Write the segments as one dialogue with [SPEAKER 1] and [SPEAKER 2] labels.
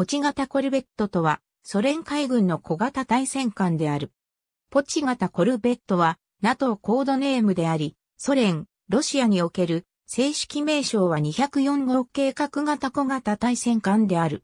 [SPEAKER 1] ポチ型コルベットとは、ソ連海軍の小型対戦艦である。ポチ型コルベットは、NATO コードネームであり、ソ連、ロシアにおける正式名称は204号計画型小型対戦艦である。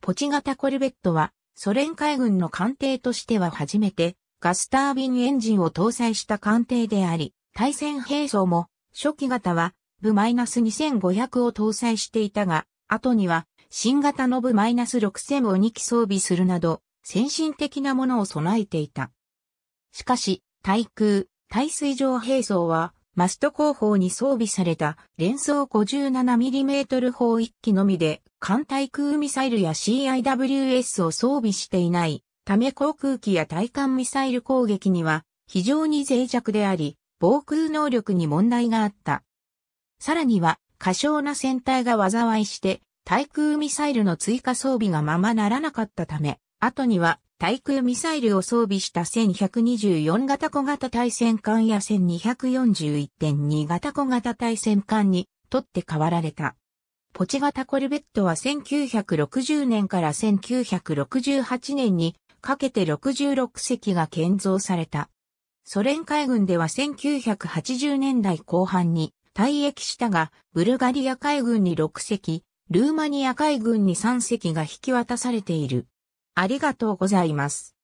[SPEAKER 1] ポチ型コルベットは、ソ連海軍の艦艇としては初めて、ガスタービンエンジンを搭載した艦艇であり、対戦兵装も、初期型は、部 -2500 を搭載していたが、後には新型ノブ -6000 を2機装備するなど、先進的なものを備えていた。しかし、対空、対水上兵装は、マスト後方に装備された連装 57mm 砲1機のみで、艦対空ミサイルや CIWS を装備していないため航空機や対艦ミサイル攻撃には非常に脆弱であり、防空能力に問題があった。さらには過小な船体が災いして、対空ミサイルの追加装備がままならなかったため、後には対空ミサイルを装備した1124型小型対戦艦や1241.2型小型対戦艦に取って代わられた。ポチ型コルベットは1960年から1968年にかけて66隻が建造された。ソ連海軍では1980年代後半に退役したが、ブルガリア海軍に6隻、ルーマニア海軍に3隻が引き渡されている。ありがとうございます。